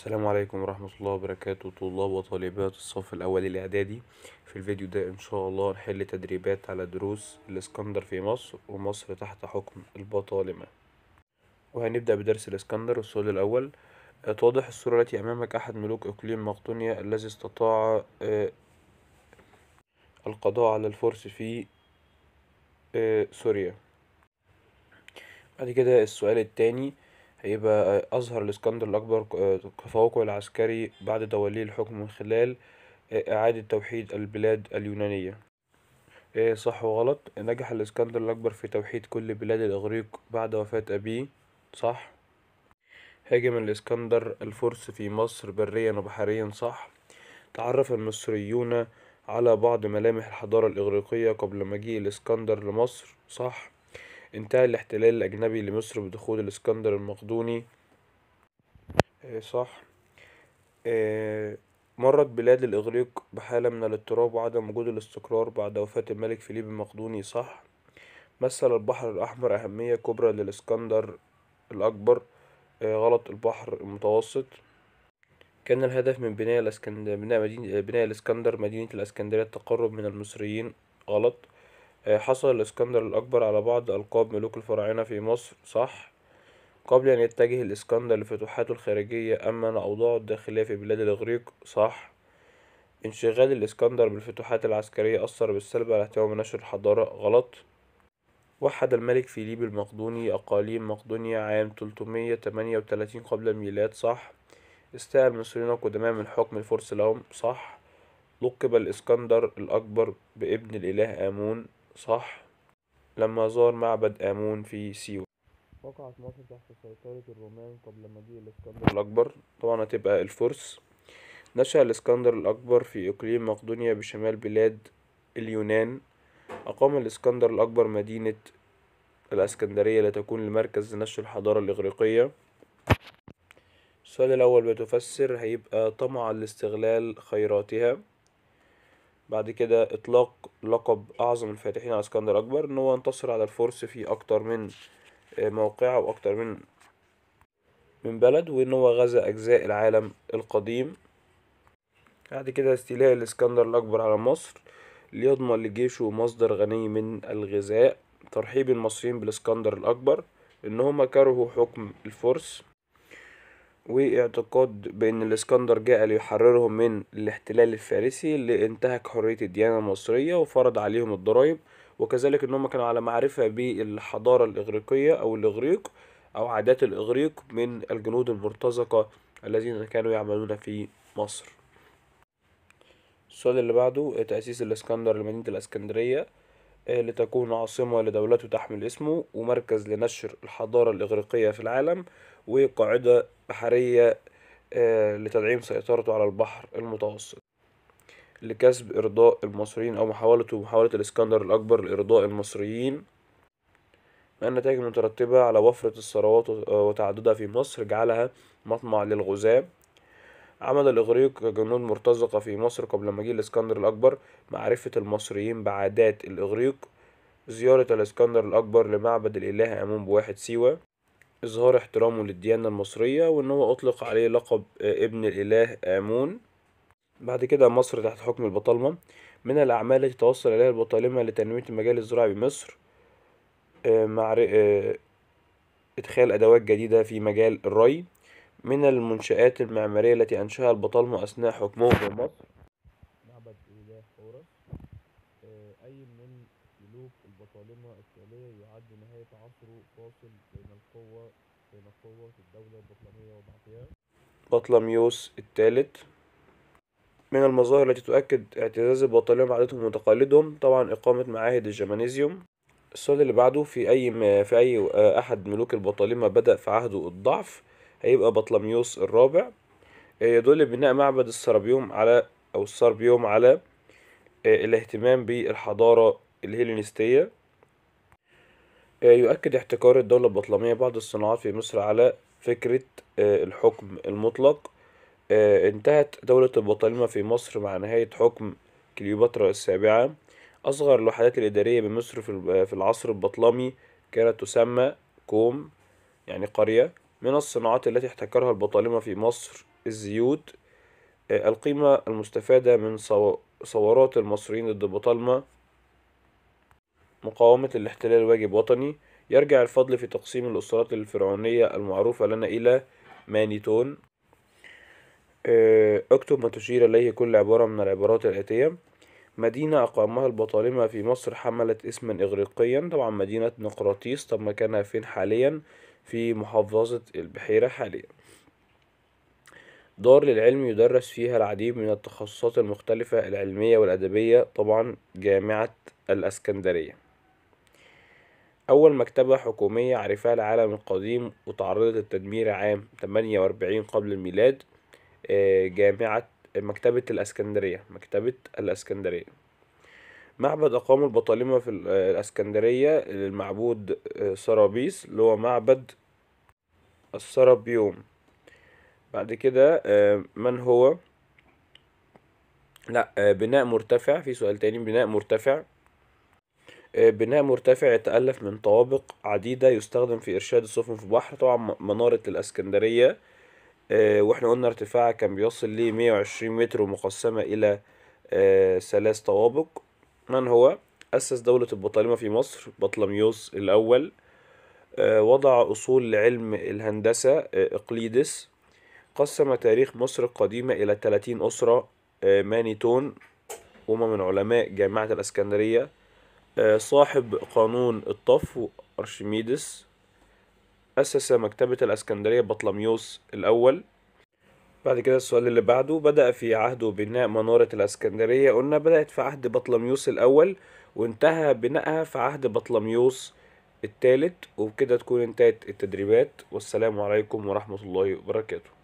السلام عليكم ورحمة الله وبركاته طلاب وطالبات الصف الأول الإعدادي في الفيديو ده إن شاء الله نحل تدريبات على دروس الإسكندر في مصر ومصر تحت حكم البطالمة وهنبدأ بدرس الإسكندر السؤال الأول آه، توضح الصورة التي أمامك أحد ملوك إقليم مقدونيا الذي استطاع آه، القضاء على الفرس في آه، سوريا بعد كده السؤال التاني هيبقى أظهر الإسكندر الأكبر تفوقه العسكري بعد توليه الحكم من خلال آه، إعادة توحيد البلاد اليونانية إيه، صح وغلط نجح الإسكندر الأكبر في توحيد كل بلاد الإغريق بعد وفاة أبيه صح هاجم الإسكندر الفرس في مصر بريا وبحريا صح تعرف المصريون على بعض ملامح الحضارة الإغريقية قبل مجيء الإسكندر لمصر صح انتهى الاحتلال الأجنبي لمصر بدخول الإسكندر المقدوني آه، صح آه، مرت بلاد الإغريق بحالة من الاضطراب وعدم وجود الاستقرار بعد وفاة الملك فيليب المقدوني صح مثل البحر الأحمر أهمية كبرى للإسكندر الأكبر آه، غلط البحر المتوسط كان الهدف من بناء الإسكندر بناء, مدينة بناء الإسكندر مدينة الإسكندرية التقرب من المصريين غلط آه، حصل الإسكندر الأكبر على بعض ألقاب ملوك الفراعنة في مصر صح قبل أن يتجه الإسكندر لفتوحاته الخارجية أمن أوضاعه الداخلية في بلاد الإغريق صح انشغال الإسكندر بالفتوحات العسكرية أثر بالسلب على اهتمام نشر الحضارة غلط وحد الملك فيليب المقدوني أقاليم مقدونيا عام 338 قبل الميلاد صح استاء المصريون القدماء من حكم الفرس لهم صح لقب الإسكندر الأكبر بابن الإله آمون صح لما زار معبد آمون في سيوة وقعت مصر تحت سيطرة الرومان قبل مجيء الإسكندر الأكبر طبعا هتبقى الفرس نشأ الإسكندر الأكبر في إقليم مقدونيا بشمال بلاد اليونان أقام الإسكندر الأكبر مدينة الأسكندرية لتكون المركز لنشر الحضارة الإغريقية السؤال الأول بتفسر هيبقى طمع لاستغلال خيراتها بعد كده إطلاق لقب أعظم الفاتحين على اسكندر أكبر إن هو انتصر على الفرس في أكتر من آه، موقعه وأكتر من من بلد وإن هو غزا أجزاء العالم القديم بعد كده استيلاء الإسكندر الأكبر على مصر ليضمن لجيشه مصدر غني من الغذاء ترحيب المصريين بالإسكندر الأكبر إن هما كرهوا حكم الفرس واعتقاد بأن الإسكندر جاء ليحررهم من الاحتلال الفارسي اللي انتهك حرية الديانة المصرية وفرض عليهم الضرائب وكذلك أنهم كانوا على معرفة بالحضارة الإغريقية أو الإغريق أو عادات الإغريق من الجنود المرتزقة الذين كانوا يعملون في مصر السؤال اللي بعده إيه تأسيس الإسكندر لمدينة الإسكندرية إيه لتكون عاصمة لدولته تحمل اسمه ومركز لنشر الحضارة الإغريقية في العالم وقاعدة بحرية آه، لتدعيم سيطرته على البحر المتوسط لكسب إرضاء المصريين أو محاولته محاولة الإسكندر الأكبر لإرضاء المصريين مع النتائج المترتبة على وفرة الثروات آه، وتعددها في مصر جعلها مطمع للغزاة عمل الإغريق جنود مرتزقة في مصر قبل مجيء الإسكندر الأكبر معرفة المصريين بعادات الإغريق زيارة الإسكندر الأكبر لمعبد الإله آمون بواحد سيوة إظهار احترامه للديانة المصرية وإن هو أطلق عليه لقب آه، ابن الإله آمون آه، بعد كده مصر تحت حكم البطالمة من الأعمال التي توصل إليها البطالمة لتنمية المجال الزراعي بمصر آه، مع إدخال أدوات جديدة في مجال الري من المنشآت المعمارية التي أنشأها البطالمة أثناء حكمهم مصر معبد إله حورس أي من ملوك البطالمة التالية يعد نهاية عصره فاصل بين القوة بين قوة الدولة البطلمية وبعثها بطلميوس الثالث من المظاهر التي تؤكد اعتزاز البطالين بعاداتهم وتقاليدهم طبعا إقامة معاهد الجمانيزيوم السؤال اللي بعده في أي ما في أي آه، أحد ملوك البطالمة بدأ في عهده الضعف هيبقى بطلميوس الرابع آه، يدل بناء معبد السربيوم على أو السربيوم على آه، الاهتمام بالحضارة الهيلينستية آه، يؤكد احتكار الدولة البطلمية بعض الصناعات في مصر على فكرة آه، الحكم المطلق آه، انتهت دولة البطالمة في مصر مع نهاية حكم كليوباترا السابعة أصغر الوحدات الإدارية بمصر في العصر البطلمي كانت تسمى كوم يعني قرية من الصناعات التي احتكرها البطالمة في مصر الزيوت القيمة المستفادة من ثورات المصريين ضد البطالمة مقاومة الاحتلال واجب وطني يرجع الفضل في تقسيم الأسرات الفرعونية المعروفة لنا إلى مانيتون آه، اكتب ما تشير إليه كل عبارة من العبارات الآتية مدينة أقامها البطالمة في مصر حملت اسما إغريقيا طبعا مدينة نقراطيس طب مكانها فين حاليا في محافظة البحيرة حاليا دار للعلم يدرس فيها العديد من التخصصات المختلفة العلمية والأدبية طبعا جامعة الأسكندرية أول مكتبة حكومية عرفها العالم القديم وتعرضت للتدمير عام 48 قبل الميلاد آه، جامعة مكتبة الأسكندرية مكتبة الأسكندرية معبد أقامه البطالمة في آه، الأسكندرية للمعبود آه، سرابيس اللي هو معبد السرابيوم بعد كده من هو لا بناء مرتفع في سؤال تاني بناء مرتفع بناء مرتفع يتألف من طوابق عديدة يستخدم في إرشاد السفن في البحر طبعا منارة الأسكندرية آه، واحنا قلنا ارتفاعها كان بيصل ل وعشرين متر ومقسمة إلى آه، ثلاث طوابق من هو؟ أسس دولة البطالمة في مصر بطلميوس الأول آه، وضع أصول لعلم الهندسة إقليدس قسم تاريخ مصر القديمة إلى ثلاثين أسرة مانيتون هما من علماء جامعة الأسكندرية صاحب قانون الطفو أرشميدس أسس مكتبة الأسكندرية بطلميوس الأول بعد كده السؤال اللي بعده بدأ في عهده بناء منارة الأسكندرية قلنا بدأت في عهد بطلميوس الأول وانتهى بنائها في عهد بطلميوس الثالث وبكده تكون انتهت التدريبات والسلام عليكم ورحمة الله وبركاته